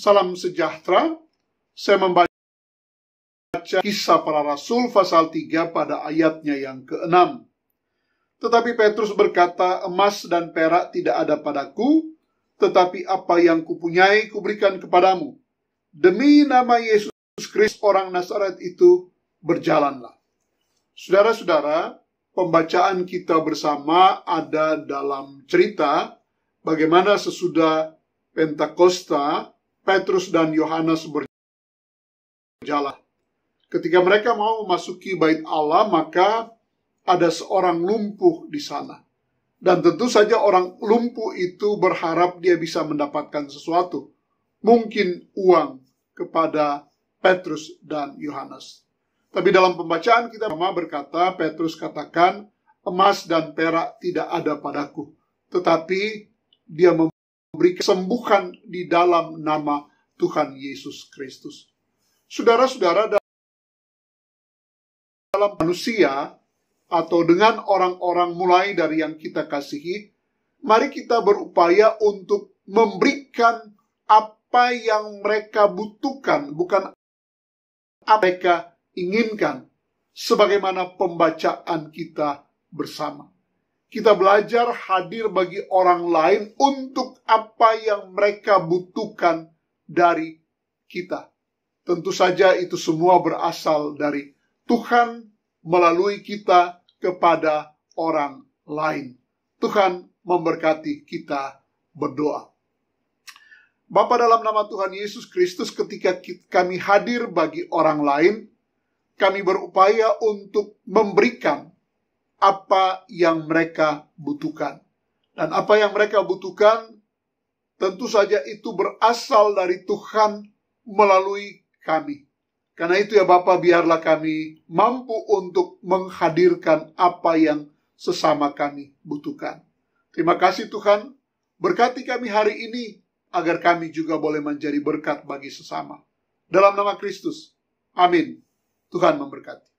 Salam sejahtera. Saya membaca kisah para rasul pasal 3 pada ayatnya yang ke-6. Tetapi Petrus berkata, emas dan perak tidak ada padaku, tetapi apa yang kupunyai kuberikan kepadamu. Demi nama Yesus Kristus orang Nazaret itu, berjalanlah. Saudara-saudara, pembacaan kita bersama ada dalam cerita bagaimana sesudah Pentakosta Petrus dan Yohanes berjalan. Ketika mereka mau memasuki bait Allah, maka ada seorang lumpuh di sana. Dan tentu saja orang lumpuh itu berharap dia bisa mendapatkan sesuatu. Mungkin uang kepada Petrus dan Yohanes. Tapi dalam pembacaan kita sama berkata, Petrus katakan, emas dan perak tidak ada padaku. Tetapi dia mem beri kesembuhan di dalam nama Tuhan Yesus Kristus. Saudara-saudara dalam manusia atau dengan orang-orang mulai dari yang kita kasihi, mari kita berupaya untuk memberikan apa yang mereka butuhkan, bukan apa mereka inginkan, sebagaimana pembacaan kita bersama kita belajar hadir bagi orang lain untuk apa yang mereka butuhkan dari kita. Tentu saja itu semua berasal dari Tuhan melalui kita kepada orang lain. Tuhan memberkati kita berdoa. Bapa dalam nama Tuhan Yesus Kristus ketika kami hadir bagi orang lain, kami berupaya untuk memberikan apa yang mereka butuhkan. Dan apa yang mereka butuhkan tentu saja itu berasal dari Tuhan melalui kami. Karena itu ya Bapak biarlah kami mampu untuk menghadirkan apa yang sesama kami butuhkan. Terima kasih Tuhan, berkati kami hari ini agar kami juga boleh menjadi berkat bagi sesama. Dalam nama Kristus. Amin. Tuhan memberkati.